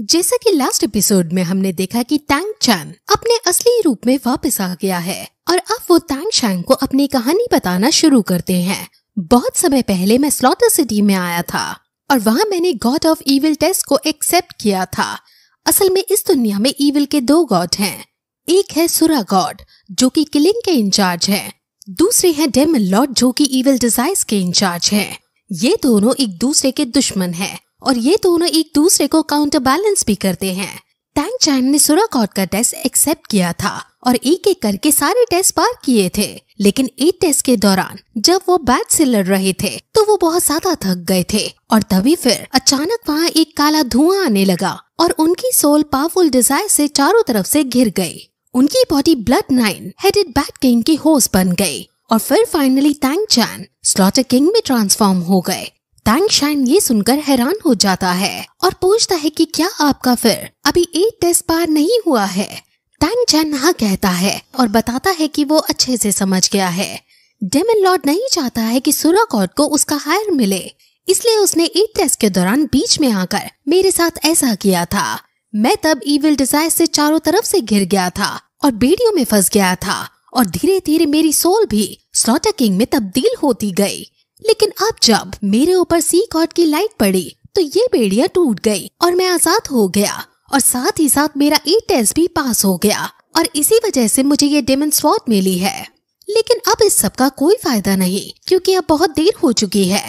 जैसा कि last episode में हमने देखा कि टैंग चैन अपने असली रूप में वापस आ गया है और अब वो टैंग शैंग को अपनी कहानी बताना शुरू करते हैं बहुत समय पहले मैं स्लॉटर सिटी में आया था और वहाँ मैंने गॉड ऑफ इविल टेस्ट को एक्सेप्ट किया था असल में इस दुनिया में इविल के दो गॉड हैं एक है सुरा गॉड जो कि किलिंग के इंचार्ज है दूसरे हैं डेमन लॉर्ड जो कि इविल डिजाइज के इंचार्ज हैं ये दोनों एक दूसरे के दुश्मन हैं और ये दोनों एक दूसरे को काउंटर बैलेंस भी करते हैं टैंक चैन ने सुराकॉट का टेस्ट एक्सेप्ट किया था और एक एक करके सारे टेस्ट पार किए थे लेकिन एक टेस्ट के दौरान जब वो बैट से लड़ रहे थे तो वो बहुत ज्यादा थक गए थे और तभी फिर अचानक वहाँ एक काला धुआं आने लगा और उनकी सोल पावरफुल डिजायर से चारों तरफ से घिर गई उनकी body blood nine headed bat king की होस्ट बन गई और फिर finally tank chain slaughter king में ट्रांसफॉर्म हो गए टैंगशाइन ये सुनकर हैरान हो जाता है और पूछता है कि क्या आपका फिर अभी एक टेस्ट पार नहीं हुआ है टैंग चैन हाँ कहता है और बताता है कि वो अच्छे से समझ गया है डेमन लॉर्ड नहीं चाहता है कि कोर्ट को उसका हायर मिले इसलिए उसने एक टेस्ट के दौरान बीच में आकर मेरे साथ ऐसा किया था मैं तब इविल डिजायर से चारों तरफ से घिर गया था और बेड़ियों में फंस गया था और धीरे धीरे मेरी सोल भी स्लॉटर किंग में तब्दील होती गई लेकिन अब जब मेरे ऊपर सी कॉर्ड की लाइट पड़ी तो ये बेड़िया टूट गई और मैं आजाद हो गया और साथ ही साथ मेरा ई टेस्ट भी पास हो गया और इसी वजह से मुझे ये डेमन स्वॉट मिली है लेकिन अब इस सब का कोई फायदा नहीं क्योंकि अब बहुत देर हो चुकी है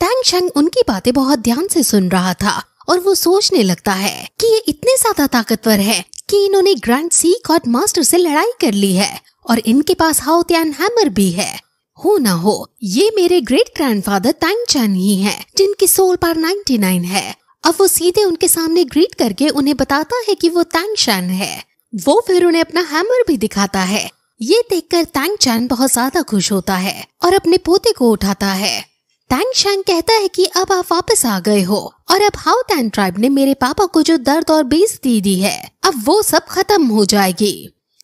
टैंग शंग उनकी बातें बहुत ध्यान से सुन रहा था और वो सोचने लगता है कि ये इतने ज्यादा ताकतवर है कि इन्होंने ग्रैंड सी कॉर्ड मास्टर से लड़ाई कर ली है और इनके पास हाउथ हैमर भी है हो ना हो ये मेरे ग्रेट ग्रैंडफादर तांग चान ही हैं जिनकी सोल पार 99 है अब वो सीधे उनके सामने ग्रीट करके उन्हें बताता है कि वो तांग चान है वो फिर उन्हें अपना हैमर भी दिखाता है ये देखकर तांग चैन बहुत ज्यादा खुश होता है और अपने पोते को उठाता है तांग शांग कहता है कि अब आप वापस आ गए हो और अब हाउ टैन ट्राइब ने मेरे पापा को जो दर्द और बेइज्जती दी है अब वो सब खत्म हो जाएगी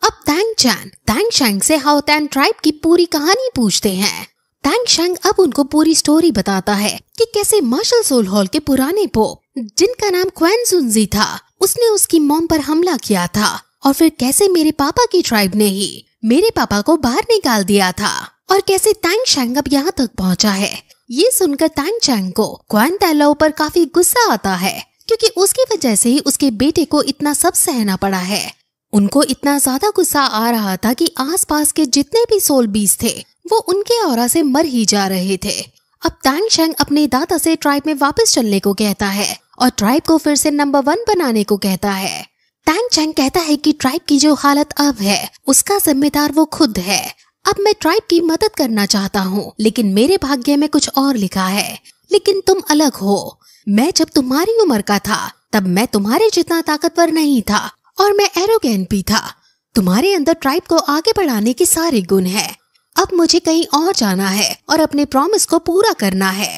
अब तैंग चैन तैंग शेंग से तैन ट्राइब की पूरी कहानी पूछते हैं तैंग शेंग अब उनको पूरी स्टोरी बताता है कि कैसे मार्शल सोल हॉल के पुराने पोप जिनका नाम क्वेन सुनजी था उसने उसकी मोम पर हमला किया था और फिर कैसे मेरे पापा की ट्राइब ने ही मेरे पापा को बाहर निकाल दिया था और कैसे तैंग शेंग अब यहाँ तक पहुँचा है ये सुनकर तैंग चैंग को क्वेन तैलाओ पर काफी गुस्सा आता है क्योंकि उसकी वजह से ही उसके बेटे को इतना सब सहना पड़ा है उनको इतना ज्यादा गुस्सा आ रहा था कि आसपास के जितने भी सोल बीस थे वो उनके और से मर ही जा रहे थे अब तैंग शेंग अपने दादा से ट्राइब में वापस चलने को कहता है और ट्राइब को फिर से नंबर वन बनाने को कहता है तैंग चैंग कहता है कि ट्राइब की जो हालत अब है उसका जिम्मेदार वो खुद है अब मैं ट्राइब की मदद करना चाहता हूँ लेकिन मेरे भाग्य में कुछ और लिखा है लेकिन तुम अलग हो मैं जब तुम्हारी उम्र का था तब मैं तुम्हारे जितना ताकतवर नहीं था और मैं एरोगेन भी था तुम्हारे अंदर ट्राइब को आगे बढ़ाने के सारे गुण है अब मुझे कहीं और जाना है और अपने प्रॉमिस को पूरा करना है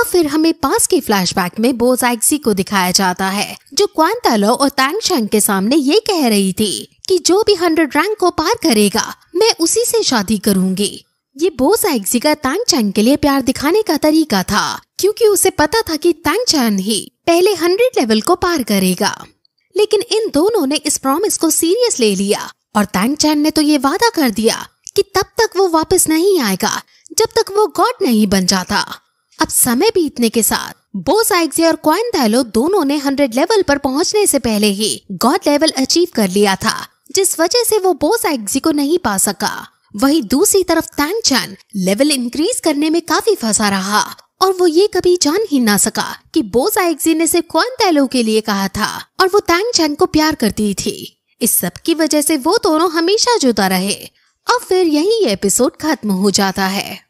अब फिर हमें पास के फ्लैशबैक में बोजाइक्सी को दिखाया जाता है जो क्वांतालो और तैंगशंग के सामने ये कह रही थी कि जो भी हंड्रेड रैंक को पार करेगा मैं उसी से शादी करूंगी ये बोस एक्सी का तैंग चैंग के लिए प्यार दिखाने का तरीका था क्योंकि उसे पता था कि तैंग चैन ही पहले हंड्रेड लेवल को पार करेगा लेकिन इन दोनों ने इस प्रॉमिस को सीरियस ले लिया और तैंग चैन ने तो ये वादा कर दिया कि तब तक वो वापस नहीं आएगा जब तक वो गॉड नहीं बन जाता अब समय बीतने के साथ बोस आइक्जे और क्वाइन थैलो दोनों ने हंड्रेड लेवल पर पहुंचने से पहले ही गॉड लेवल अचीव कर लिया था जिस वजह से वो बोस आइक्जी को नहीं पा सका वही दूसरी तरफ तैंग चैन लेवल इंक्रीज करने में काफी फंसा रहा और वो ये कभी जान ही ना सका कि बोस आइक्जी ने सिर्फ कौन तैलो के लिए कहा था और वो तैंग चैंग को प्यार करती थी इस सब की वजह से वो दोनों हमेशा जुदा रहे और फिर यही एपिसोड खत्म हो जाता है